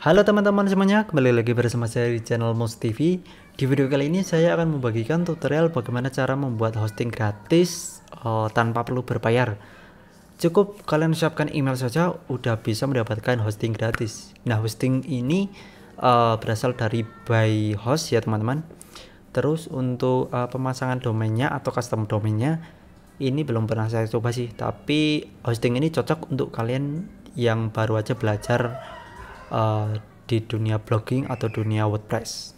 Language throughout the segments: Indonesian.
Halo teman-teman semuanya, kembali lagi bersama saya di channel Most TV. Di video kali ini saya akan membagikan tutorial bagaimana cara membuat hosting gratis uh, tanpa perlu berbayar. Cukup kalian siapkan email saja, udah bisa mendapatkan hosting gratis. Nah, hosting ini uh, berasal dari by host ya teman-teman. Terus untuk uh, pemasangan domainnya atau custom domainnya ini belum pernah saya coba sih tapi hosting ini cocok untuk kalian yang baru aja belajar Eh, di dunia blogging atau dunia WordPress.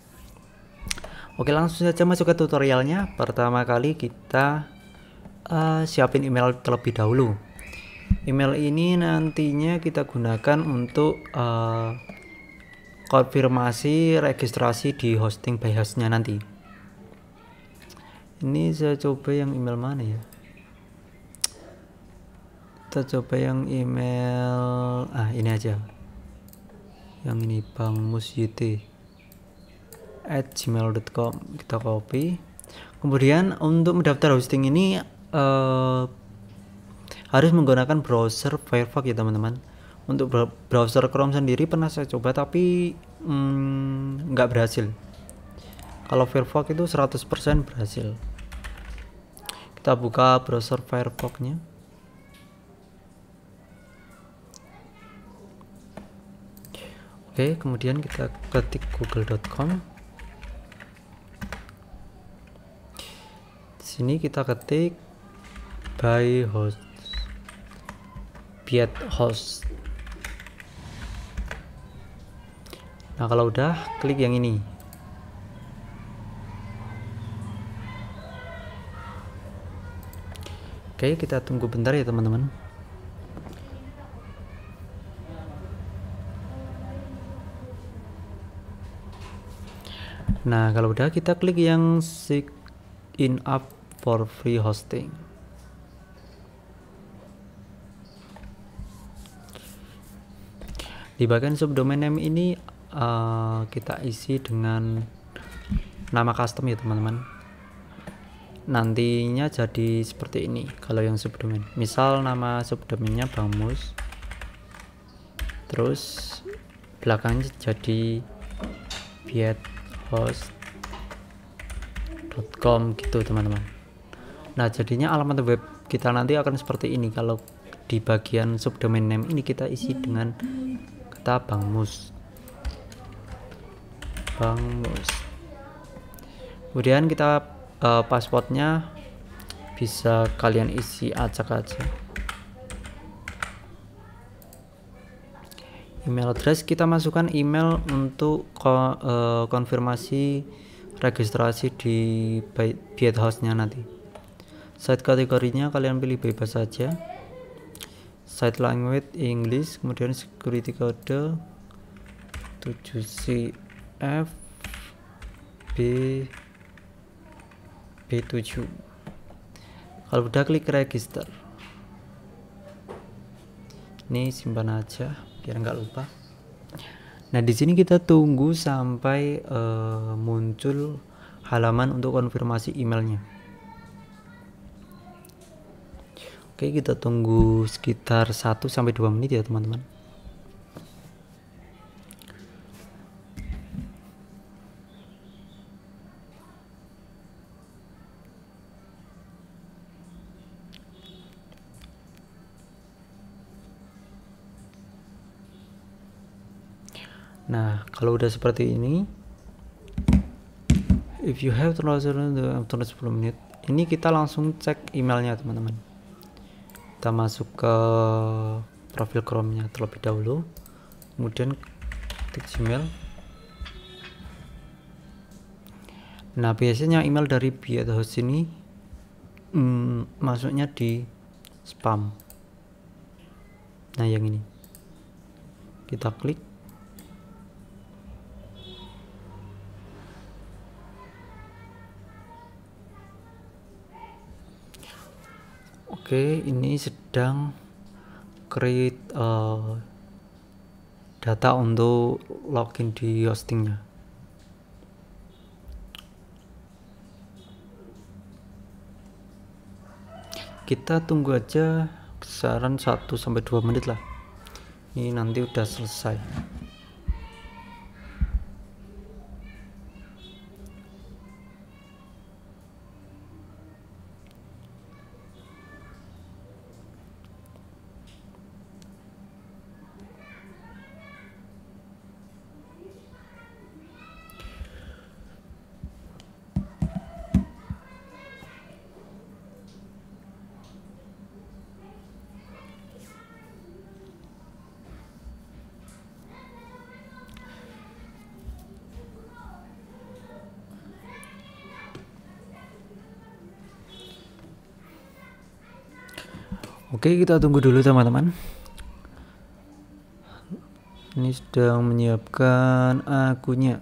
Oke langsung saja masuk ke tutorialnya. Pertama kali kita uh, siapin email terlebih dahulu. Email ini nantinya kita gunakan untuk uh, konfirmasi registrasi di hosting by nanti. Ini saya coba yang email mana ya? Kita coba yang email ah ini aja yang ini bangmusyt at gmail.com kita copy kemudian untuk mendaftar hosting ini uh, harus menggunakan browser Firefox ya teman-teman untuk browser Chrome sendiri pernah saya coba tapi mm, nggak hmm, berhasil kalau Firefox itu 100% berhasil kita buka browser Firefoxnya Oke, kemudian kita ketik google.com. Di sini kita ketik buy host Piet host. Nah, kalau udah klik yang ini. Oke, kita tunggu bentar ya, teman-teman. Nah, kalau udah kita klik yang sign up for free hosting. Di bagian subdomain name ini uh, kita isi dengan nama custom ya, teman-teman. Nantinya jadi seperti ini kalau yang subdomain. Misal nama subdomainnya Mus. Terus belakangnya jadi biet host.com gitu teman-teman nah jadinya alamat web kita nanti akan seperti ini kalau di bagian subdomain name ini kita isi dengan kata Bang Mus Bang Mus kemudian kita uh, passwordnya bisa kalian isi acak acak email address kita masukkan email untuk ko, uh, konfirmasi registrasi di Biet House nya nanti site kategorinya kalian pilih bebas saja site language English kemudian security code 7CF B B7 kalau udah klik register ini simpan aja biar nggak lupa nah di sini kita tunggu sampai uh, muncul halaman untuk konfirmasi emailnya oke kita tunggu sekitar 1 sampai dua menit ya teman-teman nah kalau udah seperti ini if you have answer turun 10 menit ini kita langsung cek emailnya teman-teman kita masuk ke profil Chrome nya terlebih dahulu kemudian klik Gmail nah biasanya email dari Biat Host ini mm, masuknya di spam nah yang ini kita klik Oke, ini sedang create uh, data untuk login di hostingnya. Kita tunggu aja besaran 1 2 menit lah. Ini nanti udah selesai. Oke, kita tunggu dulu teman-teman. Ini sedang menyiapkan akunnya.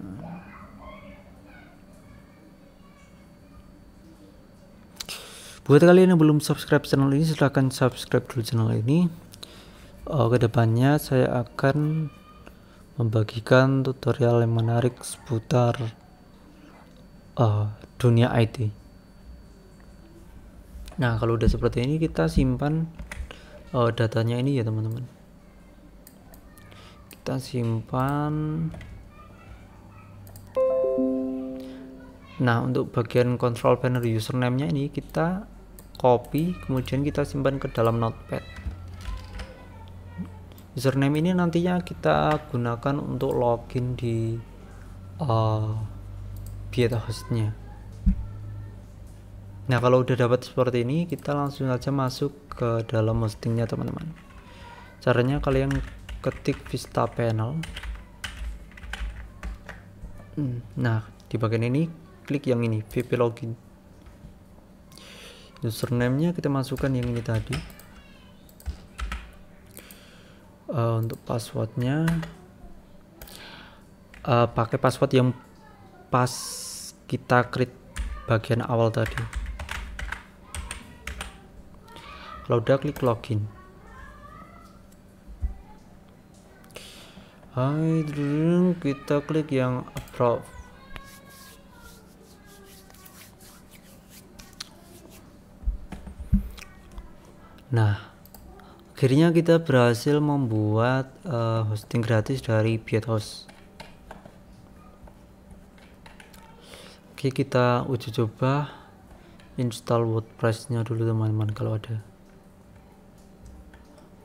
Buat kalian yang belum subscribe channel ini, silahkan subscribe dulu channel ini. Oh, eh, kedepannya saya akan membagikan tutorial yang menarik seputar uh, dunia IT. Nah, kalau udah seperti ini kita simpan uh, datanya ini ya teman-teman kita simpan nah untuk bagian control panel username nya ini kita copy kemudian kita simpan ke dalam notepad username ini nantinya kita gunakan untuk login di uh, bieta hostnya Nah kalau udah dapat seperti ini kita langsung saja masuk ke dalam hostingnya teman-teman caranya kalian ketik vista panel hmm, nah di bagian ini klik yang ini vp login username nya kita masukkan yang ini tadi uh, untuk passwordnya uh, pakai password yang pas kita create bagian awal tadi udah klik login. Hai, kita klik yang approve. Nah, akhirnya kita berhasil membuat uh, hosting gratis dari Biethouse. Oke, kita uji coba install WordPress-nya dulu teman-teman kalau ada.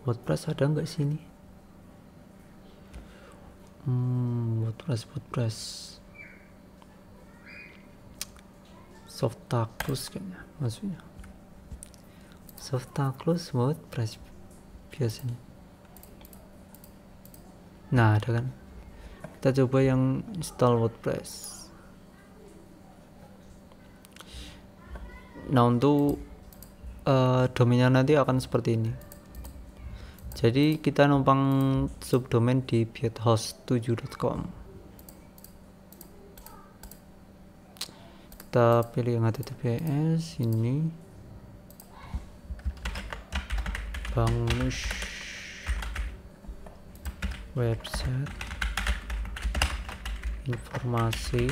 WordPress ada nggak sini? Hmm, WordPress, WordPress. Softaklus kayaknya maksudnya. Softaklus WordPress biasanya. Nah, ada kan? Kita coba yang install WordPress. Nah, untuk uh, domainnya nanti akan seperti ini jadi kita numpang subdomain di buildhost7.com kita pilih yang https ini bangus website informasi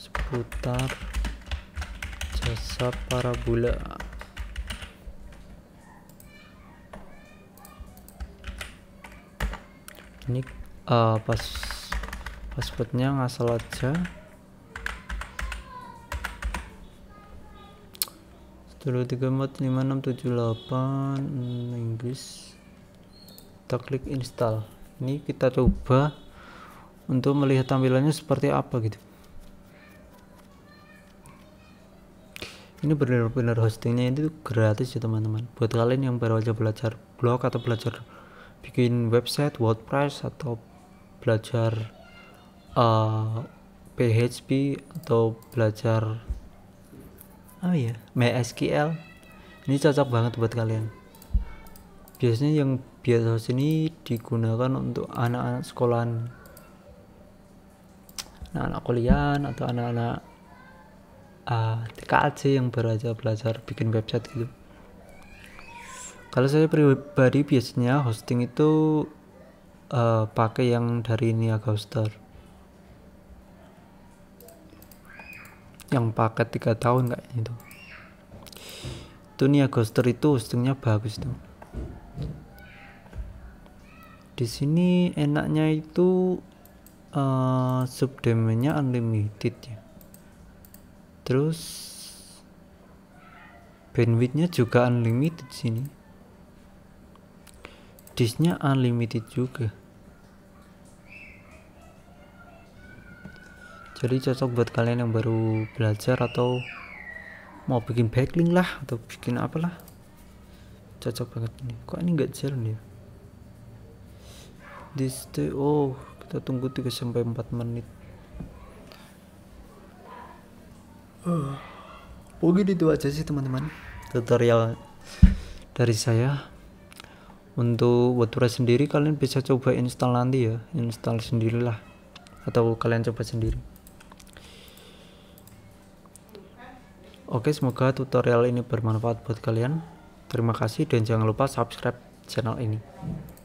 seputar jasa parabola ini uh, eh, pas passwordnya ngasal aja dulu tiga empat lima enam tujuh delapan hmm, Inggris kita klik install ini kita coba untuk melihat tampilannya seperti apa gitu ini benar-benar hostingnya itu gratis ya teman-teman buat kalian yang baru aja belajar blog atau belajar bikin website WordPress atau belajar uh, eh, PHP atau belajar oh iya MySQL ini cocok banget buat kalian biasanya yang biasa sini digunakan untuk anak-anak sekolahan anak-anak kuliah atau anak-anak uh, eh, TKAC yang belajar belajar bikin website gitu kalau saya pribadi biasanya hosting itu uh, pakai yang dari Niaga Hoster. Yang paket tiga tahun kayak itu. Itu Niaga Hoster itu hostingnya bagus tuh. Di sini enaknya itu uh, eh, subdomainnya unlimited ya. Terus bandwidthnya juga unlimited sini disknya unlimited juga jadi cocok buat kalian yang baru belajar atau mau bikin backlink lah atau bikin apalah cocok banget ini kok ini enggak jalan ya this day oh kita tunggu 3 sampai 4 menit uh. mungkin itu aja sih teman-teman tutorial dari saya untuk WordPress sendiri kalian bisa coba install nanti ya install sendirilah atau kalian coba sendiri Oke semoga tutorial ini bermanfaat buat kalian Terima kasih dan jangan lupa subscribe channel ini